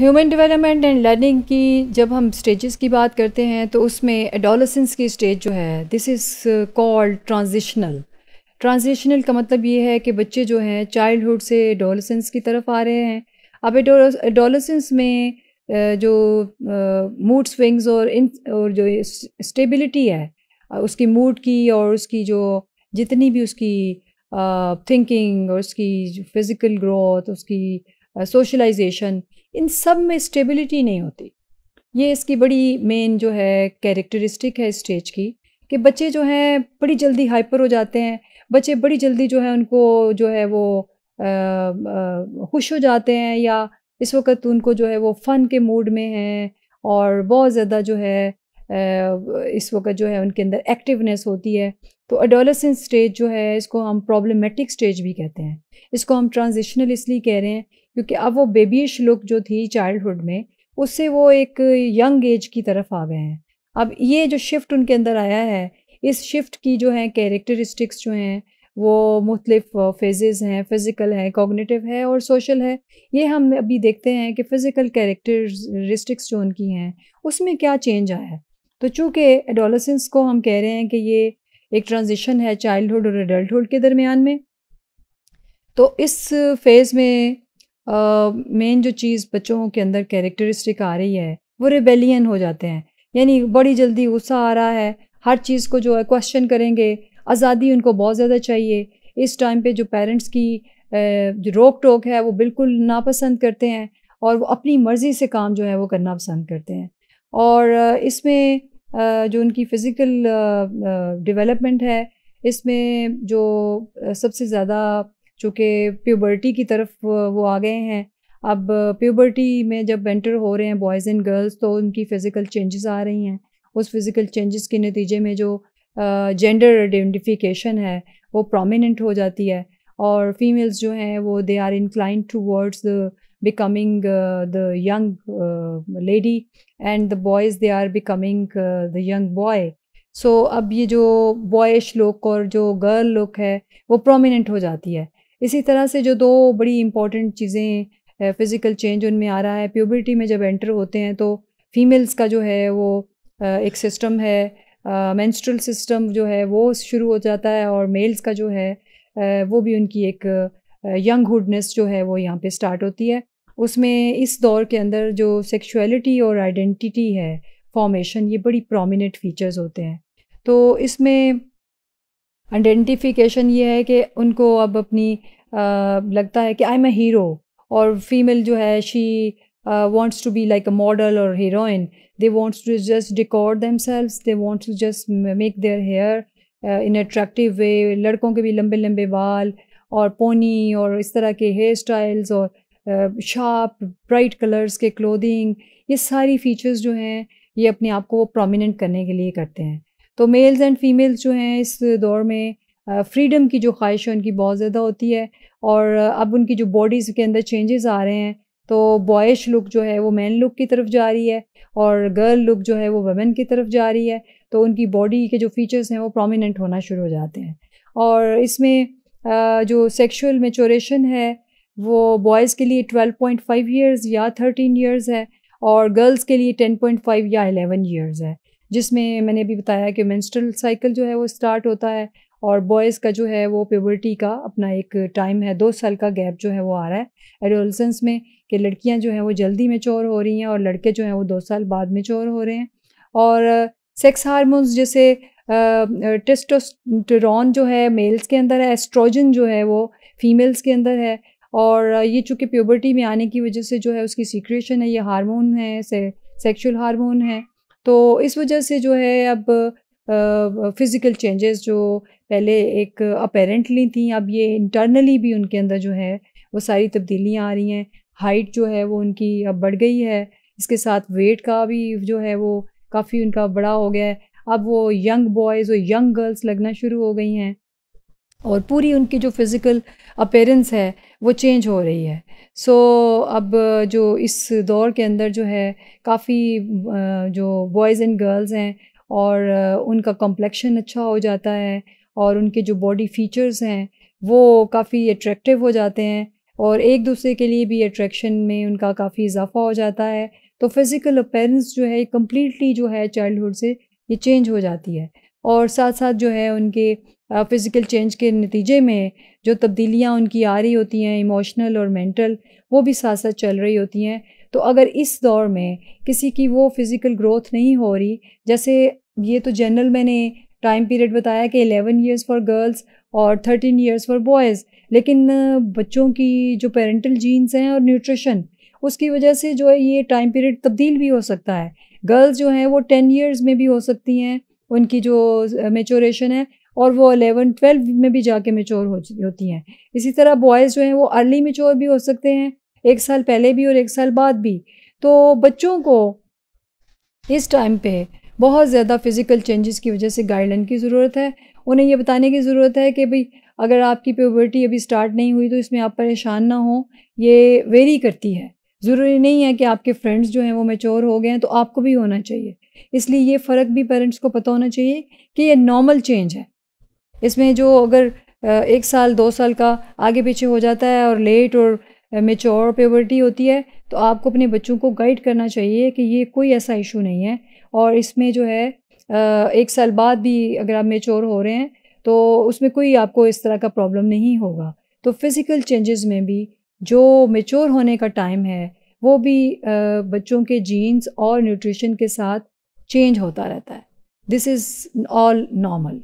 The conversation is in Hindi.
ह्यूमन डेवलपमेंट एंड लर्निंग की जब हम स्टेजेस की बात करते हैं तो उसमें एडोलसेंस की स्टेज जो है this is called transitional transitional का मतलब ये है कि बच्चे जो हैं चाइल्डहुड से एडोलसेंस की तरफ आ रहे हैं अब एडोलसेंस में uh, जो मूड uh, स्विंग्स और इन और जो स्टेबिलिटी है uh, उसकी मूड की और उसकी जो जितनी भी उसकी थिंकिंग और उसकी फिज़िकल ग्रोथ उसकी सोशलाइजेशन इन सब में स्टेबिलिटी नहीं होती ये इसकी बड़ी मेन जो है कैरेक्टरिस्टिक है स्टेज की कि बच्चे जो हैं बड़ी जल्दी हाइपर हो जाते हैं बच्चे बड़ी जल्दी जो है उनको जो है वो खुश हो जाते हैं या इस वक्त उनको जो है वो फ़न के मूड में हैं और बहुत ज़्यादा जो है इस वक्त जो है उनके अंदर एक्टिवनेस होती है तो अडोलसेंस स्टेज जो है इसको हम प्रॉब्लमेटिक स्टेज भी कहते हैं इसको हम ट्रांजिशनल इसलिए कह रहे हैं क्योंकि अब वो बेबीश लुक जो थी चाइल्डहुड में उससे वो एक यंग एज की तरफ आ गए हैं अब ये जो शिफ्ट उनके अंदर आया है इस शिफ्ट की जो है कैरेक्टरिस्टिक्स जो हैं वो मुख्तलिफ फेजेस हैं फिज़िकल है कॉग्निटिव है और सोशल है ये हम अभी देखते हैं कि फ़िज़िकल कैरेक्टरिस्टिक्स जो उनकी हैं उसमें क्या चेंज आया है तो चूँकि एडोलसेंस को हम कह रहे हैं कि ये एक ट्रांजिशन है चाइल्डहुड और एडल्टुड के दरमियान में तो इस फेज़ में मेन जो चीज़ बच्चों के अंदर कैरेक्टरिस्टिक आ रही है वो रिबेलियन हो जाते हैं यानी बड़ी जल्दी गुस्सा आ रहा है हर चीज़ को जो है क्वेश्चन करेंगे आज़ादी उनको बहुत ज़्यादा चाहिए इस टाइम पे जो पेरेंट्स की जो रोक टोक है वो बिल्कुल नापसंद करते हैं और वो अपनी मर्ज़ी से काम जो है वो करना पसंद करते हैं और इसमें जो उनकी फ़िज़िकल डेवलपमेंट है इसमें जो सबसे ज़्यादा चूँकि प्यूबर्टी की तरफ वो आ गए हैं अब प्यूबर्टी में जब एंटर हो रहे हैं बॉयज़ एंड गर्ल्स तो उनकी फ़िज़िकल चेंजेस आ रही हैं उस फिज़िकल चेंजेस के नतीजे में जो जेंडर आइडेंटिफिकेशन है वो प्रोमिनेंट हो जाती है और फीमेल्स जो हैं वो they are inclined towards becoming the young lady and the boys they are becoming the young boy so अब ये जो बॉयश लुक और जो गर्ल लुक है वो प्रोमिनेंट हो जाती है इसी तरह से जो दो बड़ी इंपॉर्टेंट चीज़ें फ़िज़िकल चेंज उनमें आ रहा है प्योबर्टी में जब एंटर होते हैं तो फीमेल्स का जो है वो एक सिस्टम है मैंस्ट्रल सिस्टम जो है वो शुरू हो जाता है और मेल्स का जो है वो भी उनकी एक यंग हुडनेस जो है वो यहाँ पे स्टार्ट होती है उसमें इस दौर के अंदर जो सेक्सुअलिटी और आइडेंटिटी है फॉर्मेशन ये बड़ी प्रोमिनेंट फीचर्स होते हैं तो इसमें आइडेंटिफिकेशन ये है कि उनको अब अपनी आ, लगता है कि आई एम ए हीरो और फीमेल जो है she wants to be like a model और heroine they wants to just decorate themselves. They want to just make their hair in attractive way लड़कों के भी लंबे लंबे बाल और पोनी और इस तरह के हेयर स्टाइल्स और शार्प ब्राइट कलर्स के क्लोदिंग ये सारी फीचर्स जो हैं ये अपने आप को वो प्रोमिनेंट करने के लिए करते हैं तो मेल्स एंड फीमेल्स जो हैं इस दौर में फ्रीडम की जो ख्वाहिश है उनकी बहुत ज़्यादा होती है और अब उनकी जो बॉडीज़ के अंदर चेंजेस आ रहे हैं तो बॉयश लुक जो है वो मैन लुक की तरफ जा रही है और गर्ल लुक जो है वो वमेन की तरफ जा रही है तो उनकी बॉडी के जो फीचर्स हैं वो प्रोमिनेंट होना शुरू हो जाते हैं और इसमें जो सेक्शुअल मेचोरेशन है वो बॉयज़ के लिए 12.5 ईयर्स या 13 ईयर्स है और गर्ल्स के लिए 10.5 या 11 ईयर्स है जिसमें मैंने अभी बताया कि मेंस्ट्रुअल साइकिल जो है वो स्टार्ट होता है और बॉयज़ का जो है वो प्योबर्टी का अपना एक टाइम है दो साल का गैप जो है वो आ रहा है एडोलसेंस में कि लड़कियां जो हैं वो जल्दी में चोर हो रही हैं और लड़के जो हैं वो दो साल बाद में चोर हो रहे हैं और सेक्स हारमोन्स जैसे टेस्टोस्टेरॉन जो है मेल्स के अंदर है एस्ट्रोजन जो है वो फीमेल्स के अंदर है और ये चूँकि प्योबर्टी में आने की वजह से जो है उसकी सीक्रेशन है ये हारमोन है से सेक्शुअल हारमोन है तो इस वजह से जो है अब फिज़िकल चेंजेस जो पहले एक अपेरेंटली थी अब ये इंटरनली भी उनके अंदर जो है वो सारी तब्दीलियाँ आ रही हैं हाइट जो है वो उनकी अब बढ़ गई है इसके साथ वेट का भी जो है वो काफ़ी उनका बड़ा हो गया है अब वो यंग बॉयज़ और यंग गर्ल्स लगना शुरू हो गई हैं और पूरी उनकी जो फ़िज़िकल अपेरेंस है वो चेंज हो रही है सो so, अब जो इस दौर के अंदर जो है काफ़ी जो बॉयज़ एंड गर्ल्स हैं और उनका कॉम्प्लेक्शन अच्छा हो जाता है और उनके जो बॉडी फीचर्स हैं वो काफ़ी अट्रैक्टिव हो जाते हैं और एक दूसरे के लिए भी अट्रैक्शन में उनका काफ़ी इजाफा हो जाता है तो फ़िज़िकल अपेरेंस जो है कम्प्लीटली जो है चाइल्डहुड से ये चेंज हो जाती है और साथ साथ जो है उनके फ़िज़िकल चेंज के नतीजे में जो तब्दीलियाँ उनकी आ रही होती हैं इमोशनल और मेंटल वो भी साथ साथ चल रही होती हैं तो अगर इस दौर में किसी की वो फ़िज़िकल ग्रोथ नहीं हो रही जैसे ये तो जनरल मैंने टाइम पीरियड बताया कि 11 इयर्स फॉर गर्ल्स और 13 इयर्स फॉर बॉयज़ लेकिन बच्चों की जो पेरेंटल जीन्स हैं और न्यूट्रिशन उसकी वजह से जो है ये टाइम पीरियड तब्दील भी हो सकता है गर्ल्स जो हैं वो टेन ईयर्स में भी हो सकती हैं उनकी जो मेचोरेशन है और वो अलेवन ट्वेल्व में भी जाके मेच्योर हो होती हैं इसी तरह बॉयज़ जो हैं वो अर्ली मेच्योर भी हो सकते हैं एक साल पहले भी और एक साल बाद भी तो बच्चों को इस टाइम पे बहुत ज़्यादा फ़िज़िकल चेंजेस की वजह से गाइडलाइन की ज़रूरत है उन्हें ये बताने की ज़रूरत है कि भाई अगर आपकी प्योबर्टी अभी स्टार्ट नहीं हुई तो इसमें आप परेशान ना हो ये वेरी करती है ज़रूरी नहीं है कि आपके फ्रेंड्स जो हैं वो मेच्योर हो गए हैं तो आपको भी होना चाहिए इसलिए ये फ़र्क भी पेरेंट्स को पता होना चाहिए कि ये नॉर्मल चेंज है इसमें जो अगर एक साल दो साल का आगे पीछे हो जाता है और लेट और मेच्योर प्योवर्टी होती है तो आपको अपने बच्चों को गाइड करना चाहिए कि ये कोई ऐसा इशू नहीं है और इसमें जो है एक साल बाद भी अगर आप मेच्योर हो रहे हैं तो उसमें कोई आपको इस तरह का प्रॉब्लम नहीं होगा तो फिज़िकल चेंजेस में भी जो मेच्योर होने का टाइम है वो भी बच्चों के जीन्स और न्यूट्रिशन के साथ चेंज होता रहता है दिस इज़ ऑल नॉर्मल